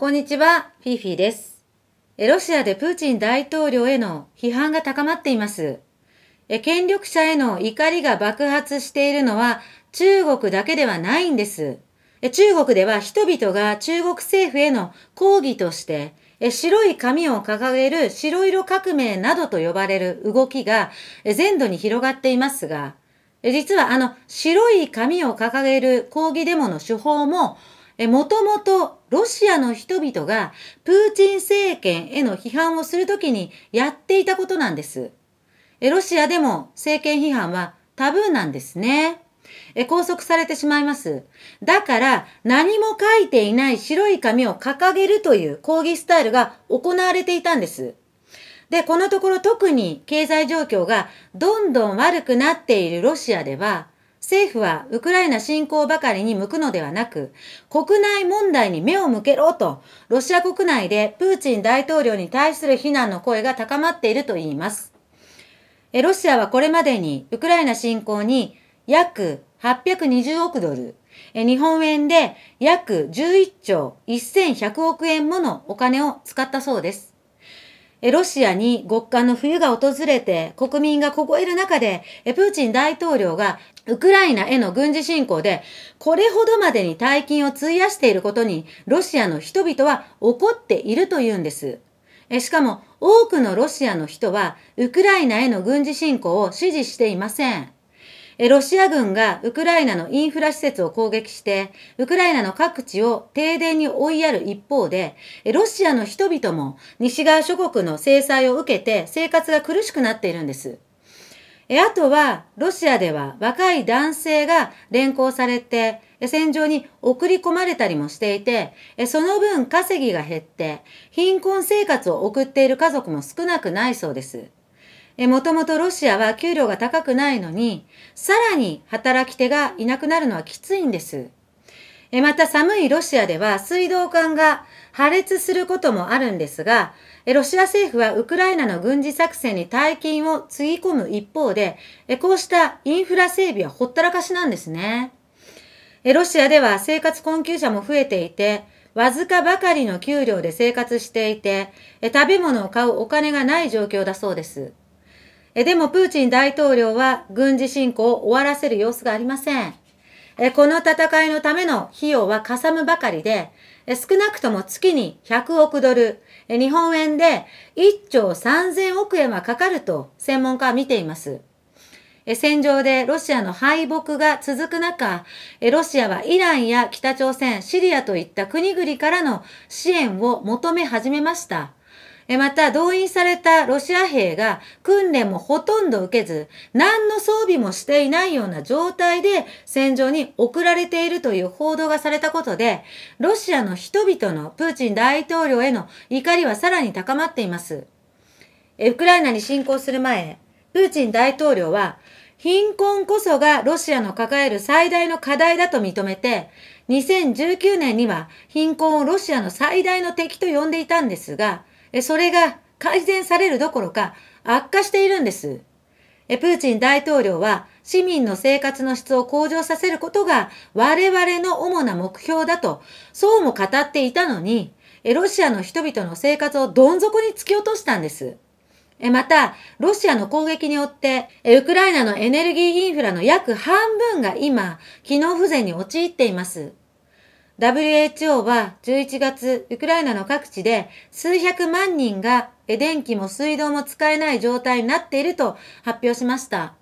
こんにちは、フィーフィーです。ロシアでプーチン大統領への批判が高まっています。権力者への怒りが爆発しているのは中国だけではないんです。中国では人々が中国政府への抗議として、白い紙を掲げる白色革命などと呼ばれる動きが全土に広がっていますが、実はあの白い紙を掲げる抗議デモの手法ももともとロシアの人々がプーチン政権への批判をするときにやっていたことなんです。ロシアでも政権批判はタブーなんですね。拘束されてしまいます。だから何も書いていない白い紙を掲げるという抗議スタイルが行われていたんです。で、このところ特に経済状況がどんどん悪くなっているロシアでは、政府はウクライナ侵攻ばかりに向くのではなく、国内問題に目を向けろと、ロシア国内でプーチン大統領に対する非難の声が高まっていると言います。ロシアはこれまでにウクライナ侵攻に約820億ドル、日本円で約11兆1100億円ものお金を使ったそうです。ロシアに極寒の冬が訪れて国民が凍える中で、プーチン大統領がウクライナへの軍事侵攻で、これほどまでに大金を費やしていることに、ロシアの人々は怒っているというんです。えしかも、多くのロシアの人は、ウクライナへの軍事侵攻を支持していません。ロシア軍がウクライナのインフラ施設を攻撃して、ウクライナの各地を停電に追いやる一方で、ロシアの人々も西側諸国の制裁を受けて生活が苦しくなっているんです。え、あとは、ロシアでは若い男性が連行されて、戦場に送り込まれたりもしていて、その分稼ぎが減って、貧困生活を送っている家族も少なくないそうです。もともとロシアは給料が高くないのに、さらに働き手がいなくなるのはきついんです。また寒いロシアでは水道管が破裂することもあるんですが、ロシア政府はウクライナの軍事作戦に大金をつぎ込む一方で、こうしたインフラ整備はほったらかしなんですね。ロシアでは生活困窮者も増えていて、わずかばかりの給料で生活していて、食べ物を買うお金がない状況だそうです。でもプーチン大統領は軍事侵攻を終わらせる様子がありません。この戦いのための費用はかさむばかりで、少なくとも月に100億ドル、日本円で1兆3000億円はかかると専門家は見ています。戦場でロシアの敗北が続く中、ロシアはイランや北朝鮮、シリアといった国々からの支援を求め始めました。また動員されたロシア兵が訓練もほとんど受けず、何の装備もしていないような状態で戦場に送られているという報道がされたことで、ロシアの人々のプーチン大統領への怒りはさらに高まっています。ウクライナに侵攻する前、プーチン大統領は、貧困こそがロシアの抱える最大の課題だと認めて、2019年には貧困をロシアの最大の敵と呼んでいたんですが、それが改善されるどころか悪化しているんです。プーチン大統領は市民の生活の質を向上させることが我々の主な目標だと、そうも語っていたのに、ロシアの人々の生活をどん底に突き落としたんです。また、ロシアの攻撃によって、ウクライナのエネルギーインフラの約半分が今、機能不全に陥っています。WHO は11月、ウクライナの各地で数百万人が電気も水道も使えない状態になっていると発表しました。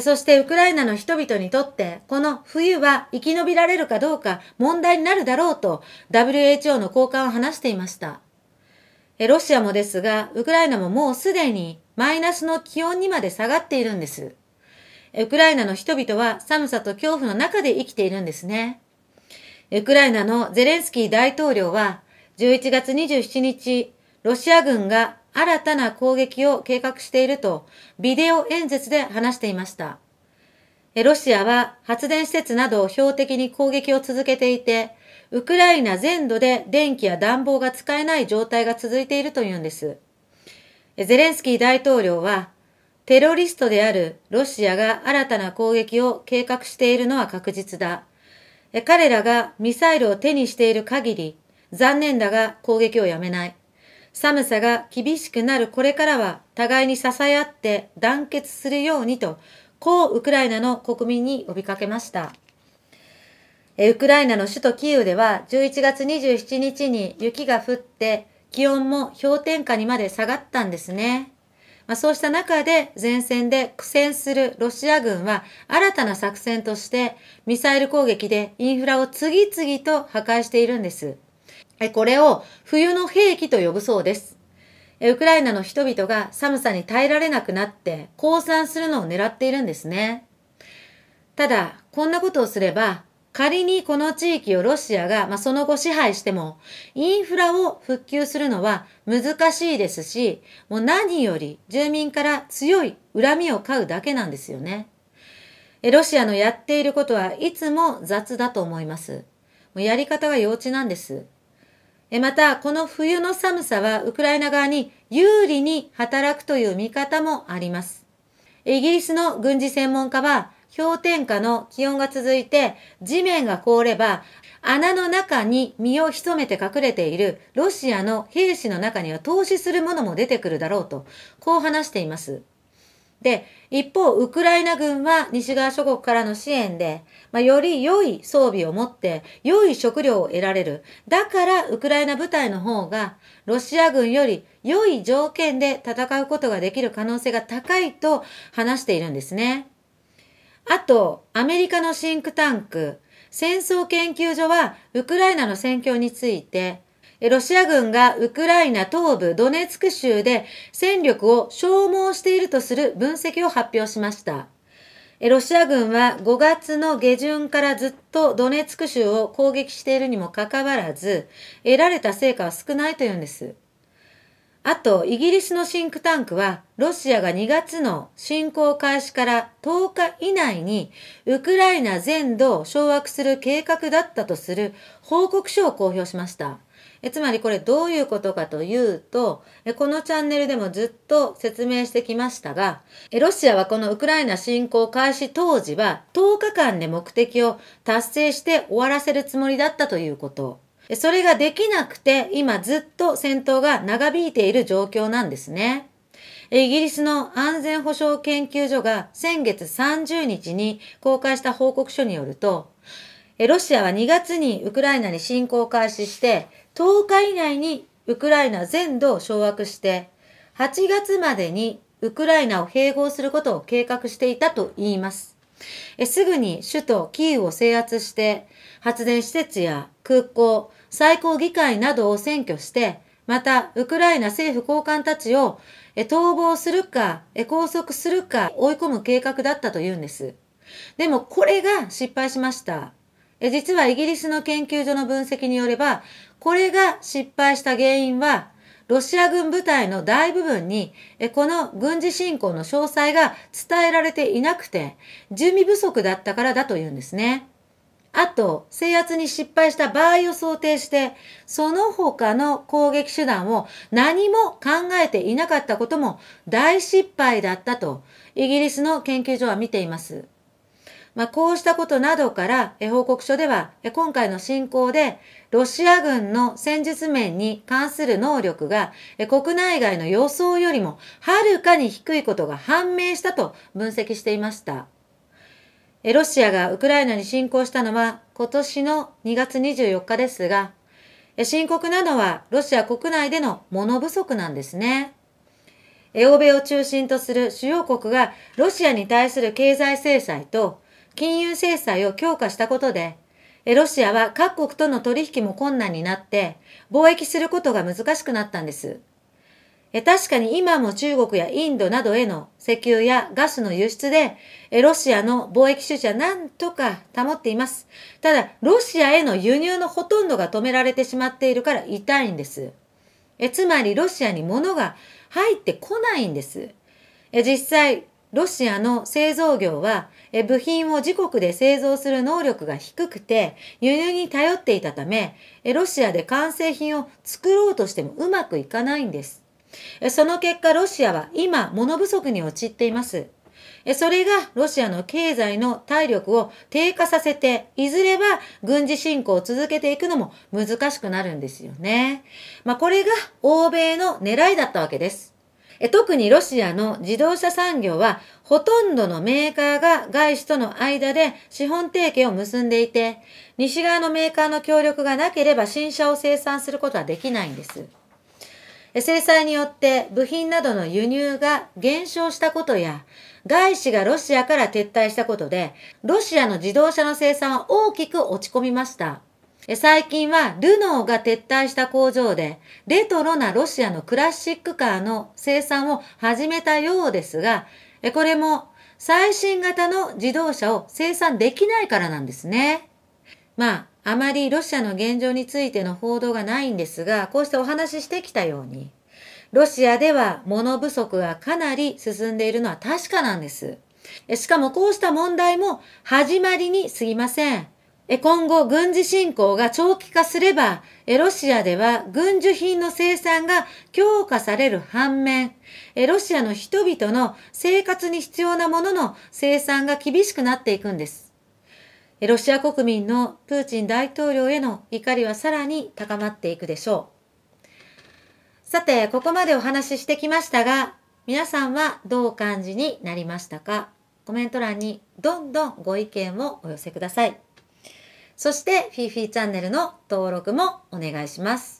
そしてウクライナの人々にとって、この冬は生き延びられるかどうか問題になるだろうと WHO の高官は話していました。ロシアもですが、ウクライナももうすでにマイナスの気温にまで下がっているんです。ウクライナの人々は寒さと恐怖の中で生きているんですね。ウクライナのゼレンスキー大統領は、11月27日、ロシア軍が新たな攻撃を計画していると、ビデオ演説で話していました。ロシアは発電施設などを標的に攻撃を続けていて、ウクライナ全土で電気や暖房が使えない状態が続いているというんです。ゼレンスキー大統領は、テロリストであるロシアが新たな攻撃を計画しているのは確実だ。彼らがミサイルを手にしている限り、残念だが攻撃をやめない。寒さが厳しくなるこれからは互いに支え合って団結するようにと、こうウクライナの国民に呼びかけました。ウクライナの首都キーウでは11月27日に雪が降って気温も氷点下にまで下がったんですね。まあ、そうした中で前線で苦戦するロシア軍は新たな作戦としてミサイル攻撃でインフラを次々と破壊しているんです。これを冬の兵器と呼ぶそうです。ウクライナの人々が寒さに耐えられなくなって降参するのを狙っているんですね。ただ、こんなことをすれば仮にこの地域をロシアが、まあ、その後支配しても、インフラを復旧するのは難しいですし、もう何より住民から強い恨みを買うだけなんですよね。ロシアのやっていることはいつも雑だと思います。もうやり方が幼稚なんです。また、この冬の寒さはウクライナ側に有利に働くという見方もあります。イギリスの軍事専門家は、氷点下の気温が続いて、地面が凍れば、穴の中に身を潜めて隠れているロシアの兵士の中には投資するものも出てくるだろうと、こう話しています。で、一方、ウクライナ軍は西側諸国からの支援で、まあ、より良い装備を持って、良い食料を得られる。だから、ウクライナ部隊の方が、ロシア軍より良い条件で戦うことができる可能性が高いと話しているんですね。あと、アメリカのシンクタンク、戦争研究所は、ウクライナの戦況について、ロシア軍がウクライナ東部ドネツク州で戦力を消耗しているとする分析を発表しました。ロシア軍は5月の下旬からずっとドネツク州を攻撃しているにもかかわらず、得られた成果は少ないというんです。あと、イギリスのシンクタンクは、ロシアが2月の侵攻開始から10日以内に、ウクライナ全土を掌握する計画だったとする報告書を公表しました。えつまりこれどういうことかというとえ、このチャンネルでもずっと説明してきましたがえ、ロシアはこのウクライナ侵攻開始当時は10日間で目的を達成して終わらせるつもりだったということ。それができなくて、今ずっと戦闘が長引いている状況なんですね。イギリスの安全保障研究所が先月30日に公開した報告書によると、ロシアは2月にウクライナに侵攻を開始して、10日以内にウクライナ全土を掌握して、8月までにウクライナを併合することを計画していたと言います。すぐに首都キーウを制圧して、発電施設や空港、最高議会などを占拠して、また、ウクライナ政府高官たちを逃亡するか、拘束するか追い込む計画だったというんです。でも、これが失敗しました。実はイギリスの研究所の分析によれば、これが失敗した原因は、ロシア軍部隊の大部分に、この軍事侵攻の詳細が伝えられていなくて、準備不足だったからだというんですね。あと、制圧に失敗した場合を想定して、その他の攻撃手段を何も考えていなかったことも大失敗だったと、イギリスの研究所は見ています。まあ、こうしたことなどから、報告書では、今回の侵攻で、ロシア軍の戦術面に関する能力が、国内外の予想よりもはるかに低いことが判明したと分析していました。ロシアがウクライナに侵攻したのは今年の2月24日ですが、深刻なのはロシア国内での物不足なんですね。欧米を中心とする主要国がロシアに対する経済制裁と金融制裁を強化したことで、ロシアは各国との取引も困難になって貿易することが難しくなったんです。確かに今も中国やインドなどへの石油やガスの輸出で、ロシアの貿易収支はなんとか保っています。ただ、ロシアへの輸入のほとんどが止められてしまっているから痛いんです。つまり、ロシアに物が入ってこないんです。実際、ロシアの製造業は、部品を自国で製造する能力が低くて、輸入に頼っていたため、ロシアで完成品を作ろうとしてもうまくいかないんです。その結果、ロシアは今、物不足に陥っています。それがロシアの経済の体力を低下させて、いずれは軍事侵攻を続けていくのも難しくなるんですよね。まあ、これが欧米の狙いだったわけです。特にロシアの自動車産業は、ほとんどのメーカーが外資との間で資本提携を結んでいて、西側のメーカーの協力がなければ新車を生産することはできないんです。制裁によって部品などの輸入が減少したことや、外資がロシアから撤退したことで、ロシアの自動車の生産は大きく落ち込みました。最近はルノーが撤退した工場で、レトロなロシアのクラシックカーの生産を始めたようですが、これも最新型の自動車を生産できないからなんですね。まあ、あまりロシアの現状についての報道がないんですが、こうしてお話ししてきたように、ロシアでは物不足がかなり進んでいるのは確かなんです。しかもこうした問題も始まりに過ぎません。今後、軍事侵攻が長期化すれば、ロシアでは軍需品の生産が強化される反面、ロシアの人々の生活に必要なものの生産が厳しくなっていくんです。ロシア国民のプーチン大統領への怒りはさらに高まっていくでしょう。さて、ここまでお話ししてきましたが、皆さんはどうお感じになりましたかコメント欄にどんどんご意見をお寄せください。そして、フィーフィーチャンネルの登録もお願いします。